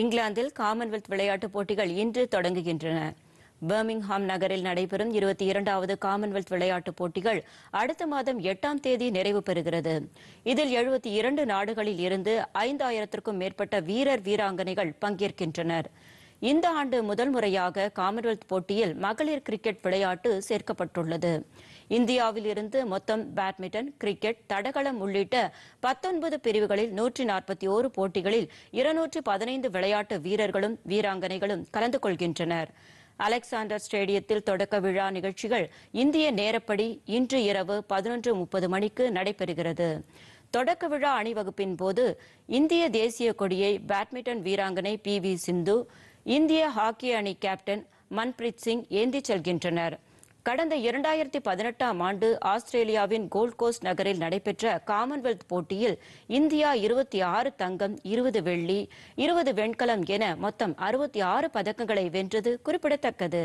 இங்கிலாந்தில் காமன்வெல்த் விளையாட்டுப் போட்டிகள் இன்று தொடங்குகின்றன பர்மிங்ஹாம் நகரில் நடைபெறும் இருபத்தி இரண்டாவது காமன்வெல்த் விளையாட்டுப் போட்டிகள் அடுத்த மாதம் எட்டாம் தேதி நிறைவு பெறுகிறது இதில் எழுபத்தி இரண்டு நாடுகளில் இருந்து ஐந்தாயிரத்திற்கும் மேற்பட்ட வீரர் வீராங்கனைகள் பங்கேற்கின்றனர் இந்த ஆண்டு முதல் முறையாக காமன்வெல்த் போட்டியில் மகளிர் கிரிக்கெட் விளையாட்டு சேர்க்கப்பட்டுள்ளது இந்தியாவில் இருந்து மொத்தம் பேட்மிண்டன் கிரிக்கெட் தடகளம் உள்ளிட்ட பத்தொன்பது பிரிவுகளில் நூற்றி நாற்பத்தி ஓரு போட்டிகளில் இருநூற்றி பதினைந்து விளையாட்டு வீரர்களும் வீராங்கனைகளும் கலந்து கொள்கின்றனர் அலெக்சாண்டர் ஸ்டேடியத்தில் தொடக்க விழா நிகழ்ச்சிகள் இந்திய நேரப்படி இன்று இரவு பதினொன்று முப்பது மணிக்கு நடைபெறுகிறது தொடக்க விழா அணிவகுப்பின் போது இந்திய தேசிய கொடியை பேட்மிண்டன் வீராங்கனை பி வி சிந்து இந்திய ஹாக்கி அணி கேப்டன் மன்பிரீத் சிங் ஏந்திச் செல்கின்றனர் கடந்த இரண்டாயிரத்தி பதினெட்டாம் ஆண்டு ஆஸ்திரேலியாவின் கோல்ட் கோஸ்ட் நகரில் நடைபெற்ற காமன்வெல்த் போட்டியில் இந்தியா இருபத்தி ஆறு தங்கம் இருபது வெள்ளி இருபது வெண்கலம் என மொத்தம் அறுபத்தி ஆறு பதக்கங்களை வென்றது குறிப்பிடத்தக்கது